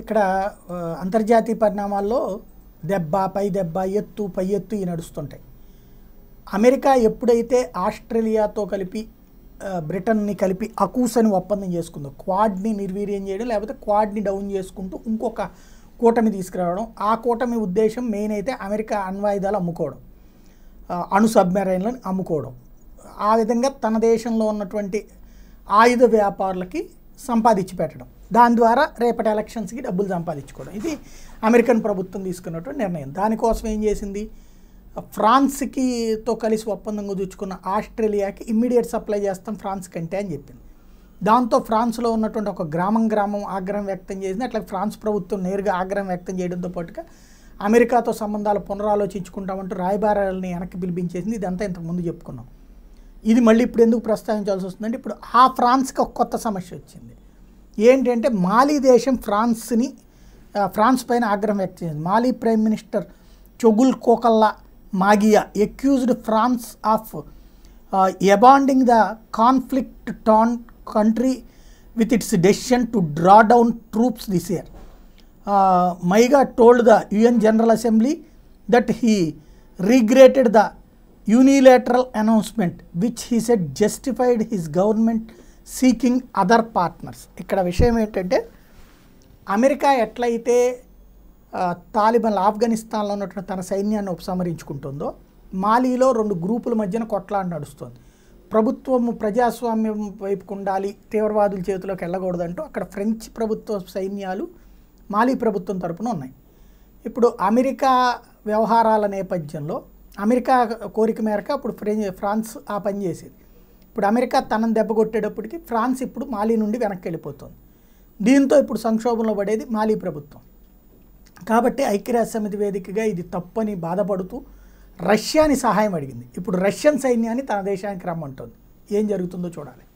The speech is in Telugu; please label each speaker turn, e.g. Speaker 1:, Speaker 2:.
Speaker 1: ఇక్కడ అంతర్జాతీయ పరిణామాల్లో దెబ్బ పై దెబ్బ ఎత్తు పై ఎత్తు ఈ నడుస్తుంటాయి అమెరికా ఎప్పుడైతే ఆస్ట్రేలియాతో కలిపి బ్రిటన్ని కలిపి అకూసని ఒప్పందం చేసుకుందో క్వాడ్ని నిర్వీర్యం చేయడం లేకపోతే క్వాడ్ని డౌన్ చేసుకుంటూ ఇంకొక కూటమి తీసుకురావడం ఆ కూటమి ఉద్దేశం మెయిన్ అయితే అమెరికా అణ్వాయుధాలు అమ్ముకోవడం అణు సబ్మెరైన్లను అమ్ముకోవడం ఆ విధంగా తన దేశంలో ఉన్నటువంటి ఆయుధ వ్యాపారులకి సంపాదించి పెట్టడం దాని ద్వారా రేపటి ఎలక్షన్స్కి డబ్బులు సంపాదించుకోవడం ఇది అమెరికన్ ప్రభుత్వం తీసుకున్నటువంటి నిర్ణయం దానికోసం ఏం చేసింది ఫ్రాన్స్కి తో కలిసి ఒప్పందం కుదుర్చుకున్న ఆస్ట్రేలియాకి ఇమ్మీడియట్ సప్లై చేస్తాం ఫ్రాన్స్ కంటే అని చెప్పింది దాంతో ఫ్రాన్స్లో ఉన్నటువంటి ఒక గ్రామం గ్రామం ఆగ్రహం వ్యక్తం చేసింది అట్లా ఫ్రాన్స్ ప్రభుత్వం నేరుగా ఆగ్రహం వ్యక్తం చేయడంతో పాటుగా అమెరికాతో సంబంధాలు పునరాలోచించుకుంటామంటూ రాయబారాలని వెనక్కి పిలిపించేసింది ఇదంతా ఇంతకుముందు చెప్పుకున్నాం ఇది మళ్ళీ ఇప్పుడు ఎందుకు ప్రస్తావించాల్సి వస్తుందంటే ఇప్పుడు ఆ ఫ్రాన్స్కి ఒక కొత్త సమస్య వచ్చింది ఏంటంటే మాలీ దేశం ఫ్రాన్స్ని ఫ్రాన్స్ పైన ఆగ్రహం వ్యక్తం చేసింది Mali prime minister Choguel Kokalla Maiga accused France of abandoning the conflict torn country with its decision to draw down troops this year Maiga told the UN General Assembly that he regretted the unilateral announcement which he said justified his government seeking other partners ఇక్కడ విషయం ఏంటంటే అమెరికా ఎట్లయితే తాలిబన్ ఆఫ్ఘనిస్తాన్లో ఉన్నటువంటి తన సైన్యాన్ని ఉపసంహరించుకుంటుందో మాలీలో రెండు గ్రూపుల మధ్యన కొట్లాట నడుస్తుంది ప్రభుత్వం ప్రజాస్వామ్యం వైపుకు ఉండాలి తీవ్రవాదుల చేతిలోకి వెళ్ళకూడదంటూ అక్కడ ఫ్రెంచ్ ప్రభుత్వ సైన్యాలు మాలీ ప్రభుత్వం తరపున ఉన్నాయి ఇప్పుడు అమెరికా వ్యవహారాల నేపథ్యంలో అమెరికా కోరిక మేరకు అప్పుడు ఫ్రాన్స్ ఆ పని చేసేది ఇప్పుడు అమెరికా తనను దెబ్బ కొట్టేటప్పటికి ఫ్రాన్స్ ఇప్పుడు మాలి నుండి వెనక్కి వెళ్ళిపోతుంది దీంతో ఇప్పుడు సంక్షోభంలో పడేది మాలి ప్రభుత్వం కాబట్టి ఐక్యరాజ్య సమితి వేదికగా ఇది తప్పని బాధపడుతూ రష్యాని సహాయం అడిగింది ఇప్పుడు రష్యన్ సైన్యాన్ని తన దేశానికి రమ్మంటుంది ఏం జరుగుతుందో చూడాలి